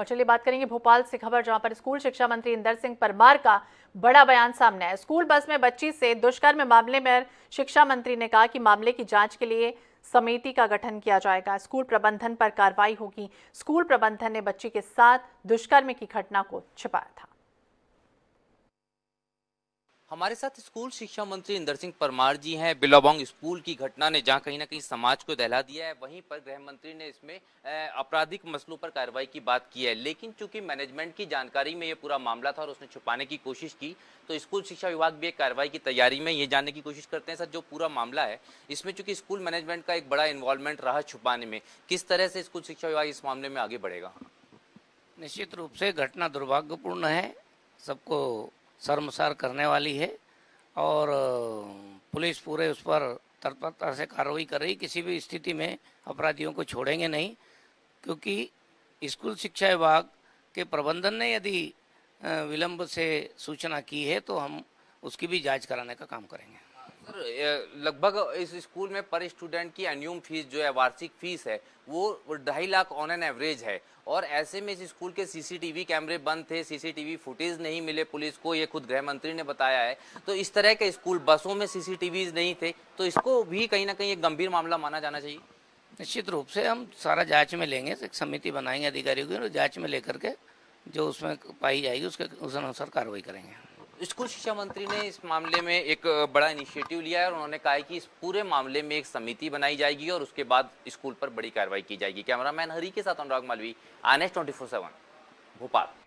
और चलिए बात करेंगे भोपाल से खबर जहां पर स्कूल शिक्षा मंत्री इंदर सिंह परमार का बड़ा बयान सामने आया स्कूल बस में बच्ची से दुष्कर्म मामले में शिक्षा मंत्री ने कहा कि मामले की जांच के लिए समिति का गठन किया जाएगा स्कूल प्रबंधन पर कार्रवाई होगी स्कूल प्रबंधन ने बच्ची के साथ दुष्कर्म की घटना को छिपाया था हमारे साथ स्कूल शिक्षा मंत्री इंदर सिंह परमार जी हैं बिलाबोंग स्कूल की घटना ने जहां कहीं ना कहीं समाज को दहला दिया है वहीं पर गृह मंत्री ने इसमें आपराधिक मसलों पर कार्रवाई की बात की है लेकिन चूंकि मैनेजमेंट की जानकारी में ये पूरा मामला था और उसने छुपाने की कोशिश की तो स्कूल शिक्षा विभाग भी एक कार्रवाई की तैयारी में ये जानने की कोशिश करते हैं सर जो पूरा मामला है इसमें चूंकि स्कूल मैनेजमेंट का एक बड़ा इन्वॉल्वमेंट रहा छुपाने में किस तरह से स्कूल शिक्षा विभाग इस मामले में आगे बढ़ेगा निश्चित रूप से घटना दुर्भाग्यपूर्ण है सबको शर्मसार करने वाली है और पुलिस पूरे उस पर तत्परता से कार्रवाई कर रही किसी भी स्थिति में अपराधियों को छोड़ेंगे नहीं क्योंकि स्कूल शिक्षा विभाग के प्रबंधन ने यदि विलंब से सूचना की है तो हम उसकी भी जांच कराने का काम करेंगे लगभग इस स्कूल में पर स्टूडेंट की एन्यूम फीस जो है वार्षिक फीस है वो ढाई लाख ऑन एन एवरेज है और ऐसे में इस स्कूल के सीसीटीवी कैमरे बंद थे सीसीटीवी फुटेज नहीं मिले पुलिस को ये खुद गृह मंत्री ने बताया है तो इस तरह के स्कूल बसों में सीसीटीवी नहीं थे तो इसको भी कहीं ना कहीं एक गंभीर मामला माना जाना चाहिए निश्चित रूप से हम सारा जांच में लेंगे एक समिति बनाएंगे अधिकारियों की जांच में लेकर के जो उसमें पाई जाएगी उसके उस अनुसार कार्रवाई करेंगे स्कूल शिक्षा मंत्री ने इस मामले में एक बड़ा इनिशिएटिव लिया है और उन्होंने कहा है कि इस पूरे मामले में एक समिति बनाई जाएगी और उसके बाद स्कूल पर बड़ी कार्रवाई की जाएगी कैमरामैन हरी के साथ अनुराग मालवी आनेस ट्वेंटी फोर भोपाल